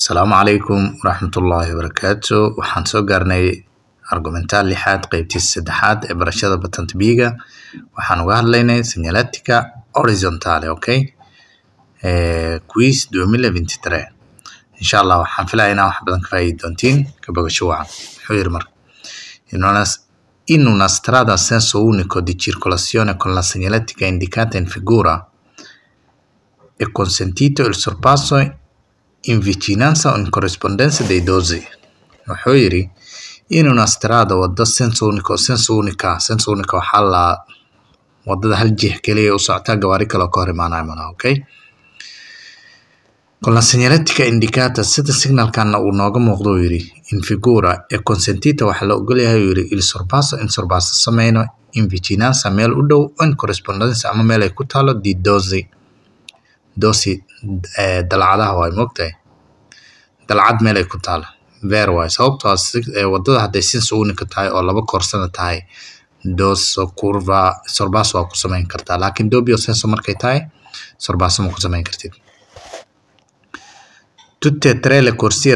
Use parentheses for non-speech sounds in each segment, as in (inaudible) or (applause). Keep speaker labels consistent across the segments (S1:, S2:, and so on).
S1: asalaamu calaykum waraxmatullaahi wabarakaatu waxaan soo gaarnay argumentaal lixaad qeybtiisa saddexaad ee barashada batant biga waxaan uga hadlaynay senyalatica horizontale okay quiz insha allah waxaan filaya inaa wax badan ka faaiidi doontiin ka wacan muxuu yiri marka in una senso unico di circolazione con la segnaletica indicata in figura è e consentito il sorpasso in Vicinanza on Corrispondenza dei Dozzi. Wuxuu yidhi in Unastrada wada sens unica sens unica sens unica waxaa la wadada hal jih keliya u socotaa gawaari kale ka hor imaanaya malaha okay con la indicata sida signalkana uu nooga muuqdo uu yidhi infigura ee consentita waxaa la ogolyahay uu yidhi il sorbaso in sorbaso sameyno in vicinanza meel u dhow on correspondenza ama meel ay ku taalo didozi doosi eh, dalcadaha waay moogtahay dalcad meel ay ku taala beer waay sababtoo ah eh, wadada hadday sin suunika tahay oo laba koorsana tahay doos kurva sorbaas waa ku samayn kartaa laakiin dobio senso markay tahay sorbaaso ma ku samayn kartid tutte e tre le corsie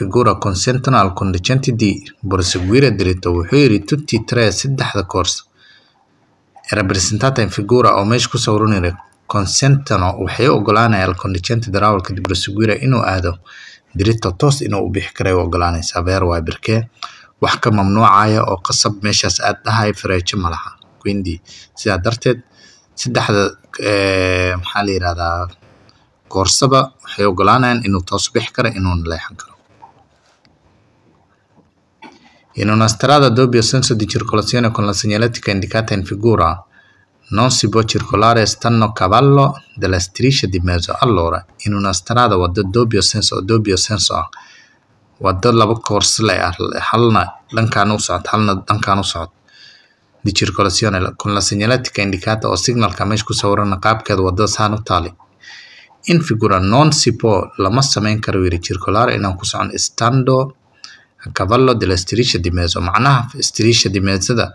S1: figura consentono al conducente di wuxuu yidhi tutti e tre saddexda course rappresentate figura oo meesha ku sawiranire Constantino waxay u oggolaanayaan Alcondichante darawalka Dibrosiguira inuu aado dirirta toos inuu u bixi karay u beer waa birkee wax ka mamnuucaya oo qasab meeshaas aad dhahay fareejo malaha quendi sidaa darteed saddexda maxaa la yidhahdaa koorsaba waxay oggolaanayaan inuu toos bixi karo inuuna leexan karo En una senso di circolazione con la segnaletica indicata in figura Non si può circolare stando a cavallo della striscia di mezzo. Allora, in una strada waddo doppio senso, doppio senso waddo laba corse leh halna dhankan u halna dhankan u di circolazione con la segnaletica indicata o signalka meesha ku sawiran qaabkeeda wadada saan u in figura non si può lama sameyn karo yiri circolare inaan ku socon a cavallo della striscia di mezzo macnaha striscia di mezzada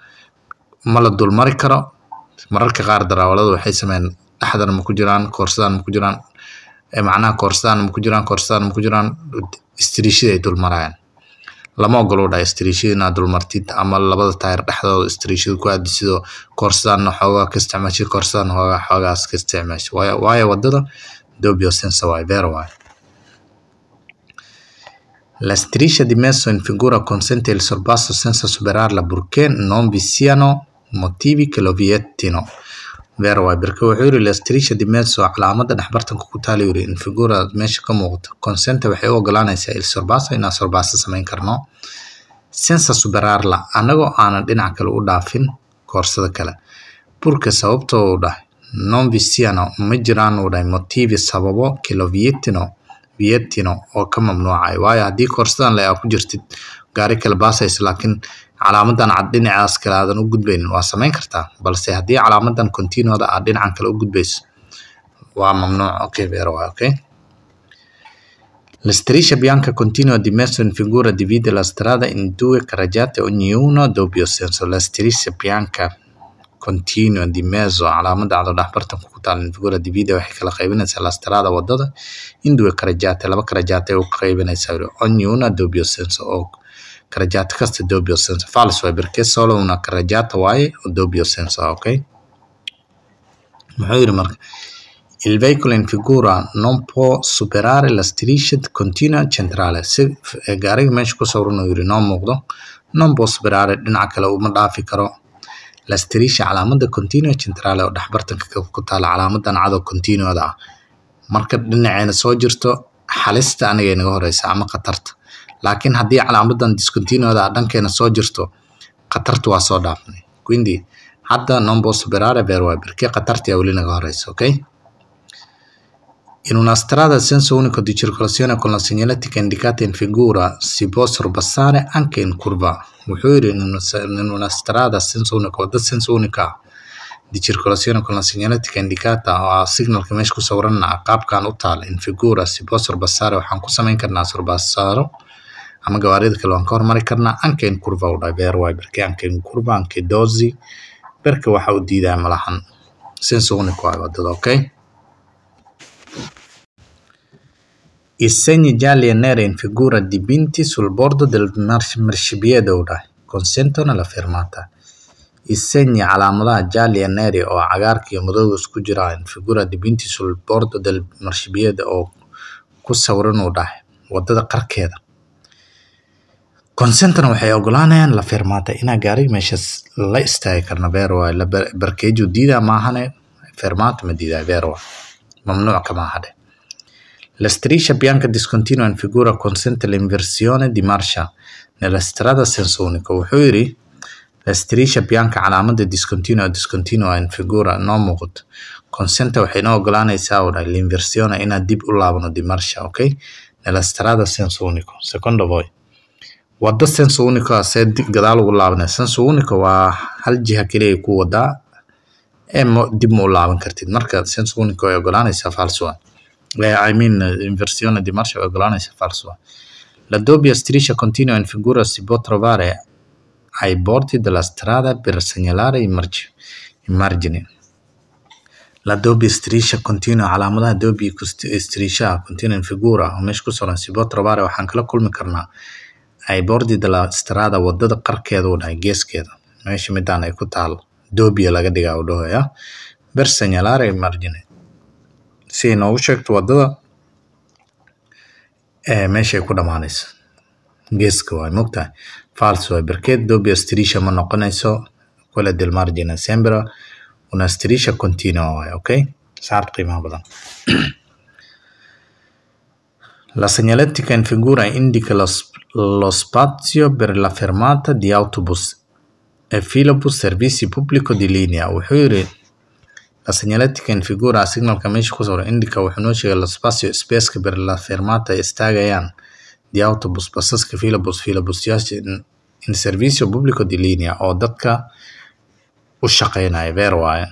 S1: ma la dulmari karo mararka qaar daraawaladu waxay sameeyaan dhaxdan ma jiraan koorsadan ma jiraan macnaha koorsadan ma jiraan koorsadan ma jiraan istriishada ay dulmarayaan lama ogolo dhaa istriishada inaad dulmartid ama labada taayir dhexdooda istriishada ku aadi sido xoogaa ka isticmaashay koorsadan xoogaa xoogaas ka isticmaashay waayo wadada dobio sensa waay beer waay La striscia di messo in figura consente il sorpasso senza superarla purché non vi motivi Colovietino. Vera Wibirka wuxuu yiri Lastricia di Mezzo dhexbartanka ku taala yiri infigura meesha ka muuqata consenta waxay u ogolaanaysaa il sorbaasa inaan sorbaasa samayn karno sensa superarla annagoo aanan dhinac kale u dhaafin koorsada kale burka sababtoo u dhahay non visiano ma jiraan u dhahay motivi sababo kilovietino vietino oo ka mamnuucay waayo haddii koorsadan le aa ku jirtid gaari kale baasaysa laakiin calaamadan cad dhinacaas kale aadan u gudbaynin waa samayn kartaa balse haddii calaamadan continooda aad dhinacan kale u gudbayso waa mamnuuc okay beero waa okay L'estriscia bianca continua dimesso in figura divide la in due carreggiate ognuno doppio senso. La bianca continua dimesso calaamada cad oo dhexbartan ku taal in figura divide waxay kala qaybinaysaa la wadada in due carreggiate laba carreggiate oo qaybinaysaa ognuno doppio senso oo Karajata kasta Adobe Audition fals way barkee solo una Karajata waaye Adobe Audition ah, okay muxuu Il veicolo in figura non può superare la striscia continua centrale. Se eh, gaariga meesha ku sawiran uu yiri noo muuqdo, non può superare karo. La striscia calaamada continua centrale oo dhexbartanka ku taala calaamadan cadoo continuada ah. Marka dhinaceena soo jirto, halista aniga inaga horeysa ama khatarta laakiin haddii calaamadan discontinuada dhankeena soo jirto khatartu waa soo dhaafnay quindi hadda nombosuperaraber waa birke khatartii weli naga okay In senso unico di circolazione con la segnaletica indicata in figura si può sorpassare anche in curva. Wuxuu yiri in senso unico, da senso unica di circolazione con la segnaletica indicata oo ah signalka meesha ku sawirana qaabkan u taal in figura si può sorpassare waxaan ku samayn karnaa sorpassaro ama gawaarida kale waan ka hormari karnaa anken kurva u dhahay waay berke anken kurva anke dozi berke waxa u diidaa malahan sensuuniku ay wadada okay Insegni gialli e nere in figura dipinti sul bordo del marciapiede u dhahay consentono la fermata isegni calaamadaha jaali iyo e neri oo cagaarka iyo madowga isku jiraan figura dipinti sul bordo del marciapiede oo ku sawiran u dhahay wadada qarkeeda consentna waxay ogolaanayaan la fermata inaa gaari meeshas la istaagi karna berwa barkeeju diida maahane firmaata ma diida berwa mamnuuc kama la striscia bianca discontinua in figura consente l'inversione di marcia nella strada senso unico wuxuu yidhi la striscia bianca calaamada discontinua discontinua in figura noo muuqato consente waxay noo ogolaanaysaa udha l'inversione inaad dib u laabano di marcia okay nella strada senso unico secondo voi wada sansonicase gadaal ugu laabanay sansonica waa hal jiha keliya ku wadaa dib ma u laaban kartid marka sansonica way ogolaanaysaa falsoa I mean inversione di marcia way ogolaanaysaa falsoa la doppia striscia continua in figura si può trovare ai bordi della strada per segnalare i la doppia striscia continua calaamadaha doppia strisciaha continua in figura meesha ku suran si può trovare waxaan kala kulmi karnaa ay bordi strada wadada qarkeeda u dhahay geeskeeda meesha midaan ay ku taalo dobia laga dhigaa u dhahoya ber senyalare si ay noogu sheegto wadada meeshay ku dhammaanayso geeska waay mogtahay fals waay berkeed dobia strisha ma noqonayso kule del margine sembra una strisha continua waay okay saar qiimaha badan (clears throat) La señalética en indica las lo spazio per la fermata di autobus e filobus servizi pubblico di linea wuxuu yiri la señalética en figura signalka meesha ku sawiran indika wuxuu noo sheegay laspasio spaceka per la fermata istaagayaan e e the autobus basaska Philibus Philibusyasha in servicio público di linea oo dadka u shaqeynaya beer waaye eh.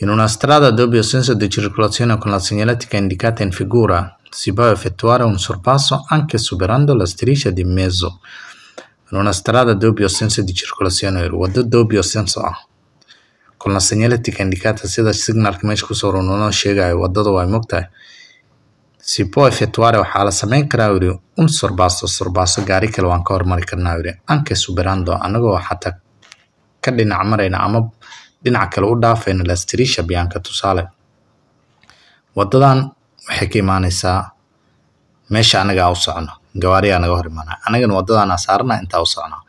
S1: In una strada doppio senso di circolazione con la segnaletica indicata in figura si può effettuare un sorpasso anche superando la striscia di mezzo in una strada a doppio senso di circolazione o a doppio senso ah con la segnaletica indicata sida signalka meesha kusoo run una sheegayo wadada e way mogtahay si può effettuare waxaa la samayn karaa un sorbasso sorbasso gaari kale waan ka hormari karnaa yidhi anke superando anagoo xataa ka dhinac marayna e ama dhinac kale u dhaafayna lastirisha bianka tusaale wadadan waxay ka imaanaysaa meesha anaga u socono gawaariyaa naga hor imaana anagana wadadaana saarana intaa u socnaa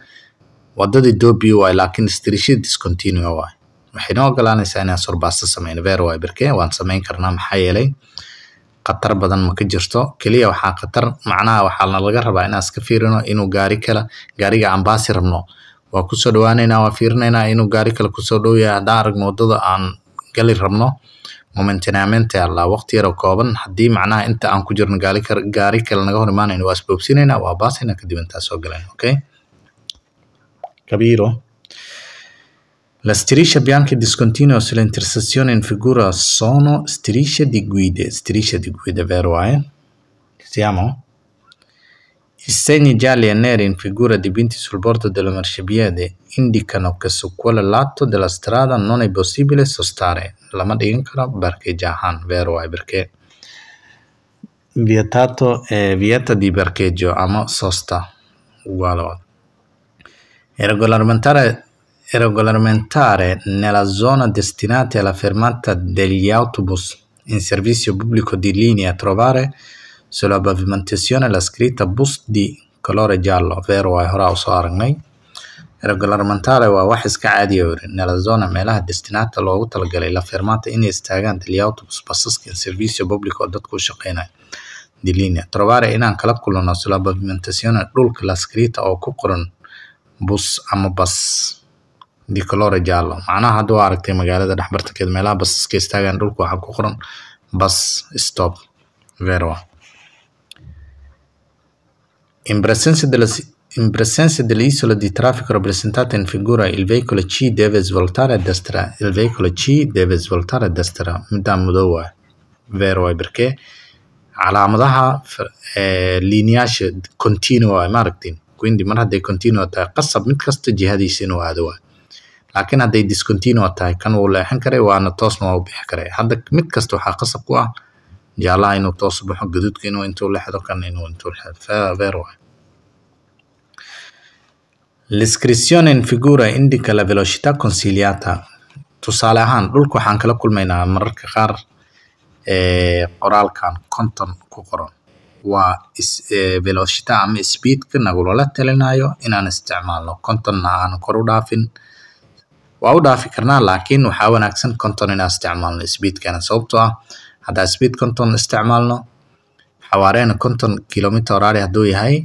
S1: wadadii dobi waay laakiin strishid discontinue waay waxay noo ogolaanaysaa inaan surbaasta sameyno ver waay berke waan samayn karnaa maxaa yeelay khatar badan ma ka jirto keliya waxaa khatar macnaha waxaa laga rabaa inaan iska fiirino inuu gaari kala gaariga ambaasi rabno waa kusoo dhawaanaynaa waa fiirinaynaa inuu gaari kale kusoo dhow haddaan aragno wadada aan gali rabno momentaneamente alla waqti yaro kooban haddii macnaha inta aan ku jirno gaari kale naga hor imaanayno waa isboobsiinaynaa waa baasayna kadib intaa soo galayna okay capito La striscia bianca discontinua sull'intersezione in figura sono strisce di guide, strisce di guide, vero? Eh? Siamo? I segni gialli e neri in figura dipinti sul bordo del marciapiede indicano che su quel lato della strada non è possibile sostare. La madinkara parcheggiahan, vero è perché vietato è vieta di parcheggio, ama sosta, uguale. E regolamentare, e regolamentare nella zona destinata alla fermata degli autobus in servizio pubblico di linea trovare solar pavimentation la scritta boost d colore giallo vero waa horaa usoo aragnay eroglarmentale waa wax iska caadiya weri nelazona meelaha destinaata loogu talagalay la fermata inay istaagaan deliautobus basaska in servicio public oo dadku u shaqeynaya dilinea trovare inaan kala kulano solar pavimentation dhulka la scritta oo ku qoran bus ama bas dicolore giallo macnaha hadda aragtay magaalada dhexbartankeed meelaha basaska istaagaan dhulka waxaa ku qoran bas stop vero In presenza della, in presenza dell'isola di traffico rappresentata in figura, il veicolo C deve svoltare a destra. Il veicolo C deve svoltare a destra. Midaan madow waay beer waay barkee calaamadaha e lineyaasha continue waay maaragtiin quindi mar hadday continue tahay qasab mid kasta jihadiisa inuu aado waay laakiin hadday discontinue tahay kan wuu leexan karay waana toosna waa u bixi karay hadda mid kasta waxaa qasab ku ah jaalaha inuu toos baxo gaduudka inuu intuu lexdo kan inuu intuu lexdo ver waay in figura indica la velocità consigliata. Tusaale ahaan dhulka waxaan kala kulmaynaa mararka qaar qoraalkan konton ku qoran waa velocità ama speedka nagulala talinayo inaan isticmaalno kontonna aan kor u dhaafin waa u dhaafi karnaa laakiin waxaa wanaagsan konton inaan isticmaalno speedkana sababtoo ah haddaa sbiid conton isticmaalno xawaareena conton kilomitar horaari hadduu yahay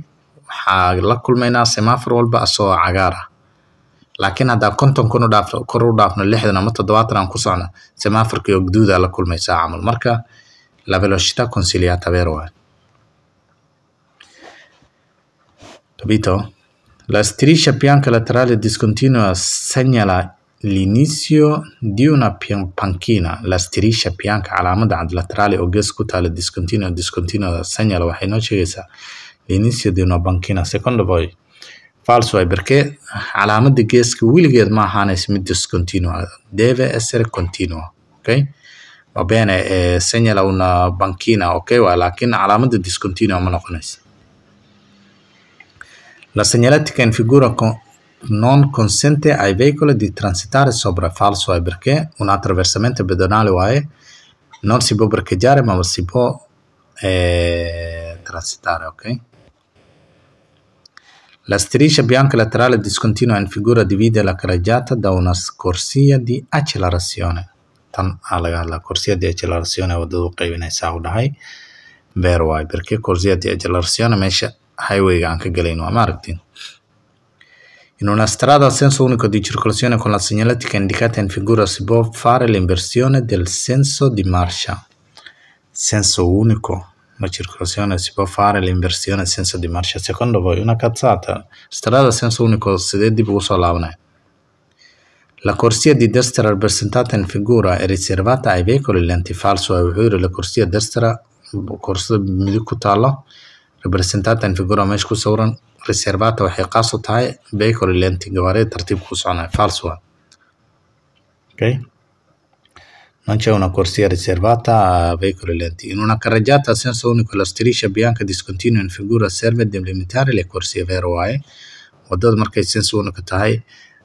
S1: waxaa la kulmaynaa semafor walba asagoo cagaar ah laakiin haddaan konton kun udhaafno kor u dhaafno lixdan ama toddobaatan aan ku socno semaforka iyo guduudaa la kulmaysaa camal marka la velocità consigliata vero è la striscia bianca laterale discontinua segnala Linizio di Pancina La Striscia Bianca calaamada cad laterale oo gees ku taala discontinuo discontinuoda sanyal Linizio di Pancina second boy falso ay e berke calaamada geeska weligeed ma ahaanaysa mid discontinuo deve essere continuo okay wa bene eh, segnala una banchina okay wa laakiin calaamada discontinuo ma noqonaysa La segnalatica in figura con non consente ai veicoli di transitare sopra falso è perché un attraversamento pedonale o è non si può parcheggiare ma si può eh, transitare ok la striscia bianca laterale discontinua in figura divide la carreggiata da una ah, corsia di accelerazione alla, alla corsia di accelerazione wadadu qaybinay saa u dhahay vero waay barkee corsia di accelerazione mesce highway anche galeno a waa in una strada a senso unico di circolazione con la segnaletica indicata in figura si può fare l'inversione del senso di marcia. Senso unico? La circolazione si può fare l'inversione del senso di marcia? Secondo voi una cazzata? Strada a senso unico si è diffuso all'Aune. La corsia di destra rappresentata in figura è riservata ai veicoli lenti falso e la corsia destra corsia di Kutala rappresentata in figura Meshku Sauran reservata waxay qaas u tahay vehicle lenting tartiib ku soconayo false okay non corsia riservata a veicoli lenti. In una carreggiata a senso unico la bianca discontinua in figura serve ad le corsie vero waaye wadada markay senso unico tahay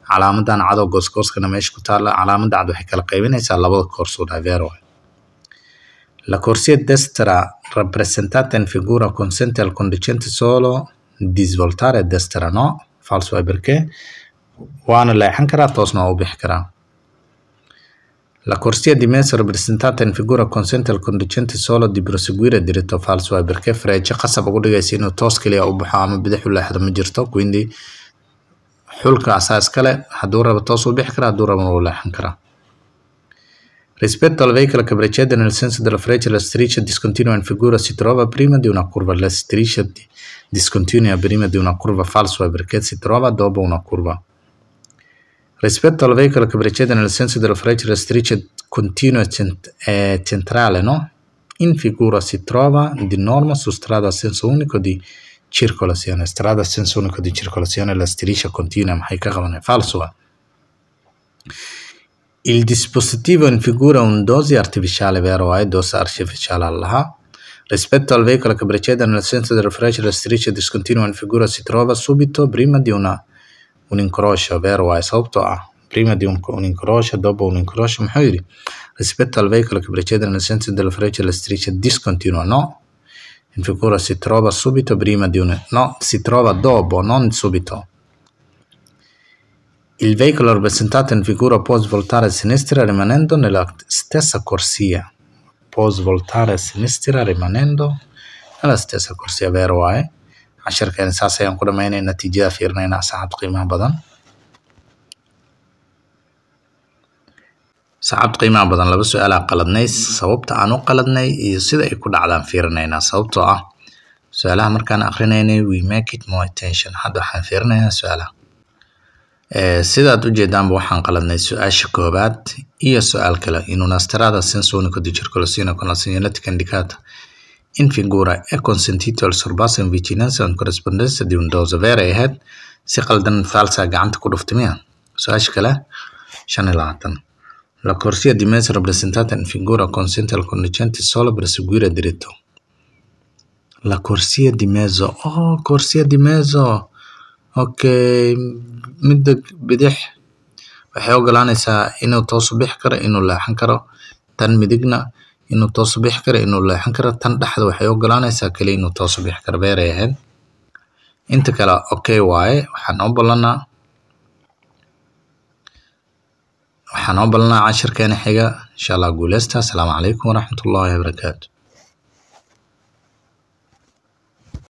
S1: calaamadan cad oo gooskooskana meesha ku taala calaamada cad waxay kala qaybinaysaa labada koorsuu vero La corsia destra rappresentata in figura consente al solo disvoltare a destra nooc false waa berke waana leexan karaa toosna waa u bixi karaa La corsia dimessa rappresentata in figura consente al conducente solo di proseguire diritto falso è perché freccia qasab ugu dhigaysa inuu toos kaliya u baxo ama bidix u leexdo ma jirto quindi xulka asaas kale hadduu rabo toos u bixi karaa hadduu leexan karaa Rispetto al veicolo che precede nel senso della freccia, la striscia discontinua in figura si trova prima di una curva. La striscia discontinua prima di una curva falsa cioè perché si trova dopo una curva. Rispetto al veicolo che precede nel senso della freccia, la striscia continua e centrale, no? In figura si trova di norma su strada a senso unico di circolazione. Strada a senso unico di circolazione, la striscia continua, ma è falso. Il dispositivo in figura un dosi artificiale vero è dos artificiale Allah rispetto al veicolo che precede nel senso delle frecce le strisce discontinua in figura si trova subito prima di una, un incrocio vero e sotto A prima di un, un, incrocio dopo un incrocio muhiri rispetto al veicolo che precede nel senso delle frecce le strisce discontinua no in figura si trova subito prima di un no si trova dopo non subito Il veicolo è rappresentato in figura può svoltare a sinistra rimanendo nella stessa corsia. Può svoltare a sinistra rimanendo nella stessa corsia, vero waaye eh? casharkeen saas ayaan ku dhamaynay natiijada fiirinaynaa saacad qiimaha badan saacad qiimaha badan laba su-aalaa qaladnay sababta aan u qaladnay iyo sida ay ku dhacdaan fiirinaynaa sababtoo ah su-aalaha e ah. markaan we make it more attention hadda waxaan fiirinaynaa sidaad u ujeedaanba waxaan qaladnay su-aasha koobaad iyo su-aal kale inunastrada sensonico di circolosino con la in figura e consentito al sorbasso in di un vera ahayd si qaldan falsa gacanta ku dhuftay miya su-aasha kale shan iyo labaatan la corsia di mesa in figura consente al solo per diritto la corsia di mezzo oh corsia di mezzo midda bidix waxay ogolaneysa inuu toos bixi karo inuu leexan karo tan midigna inuu toos bixi karo inuu leexan karo tan dhaxda waxay ogolaneysa kali inuu toos ubixi karo beereey eheed inta kale okay waaye waxaan oo balanaa cashirkeena xiga Inshaa Allah guuleysta asalaamu calaykum waraxmatullaahi wabarakaatu.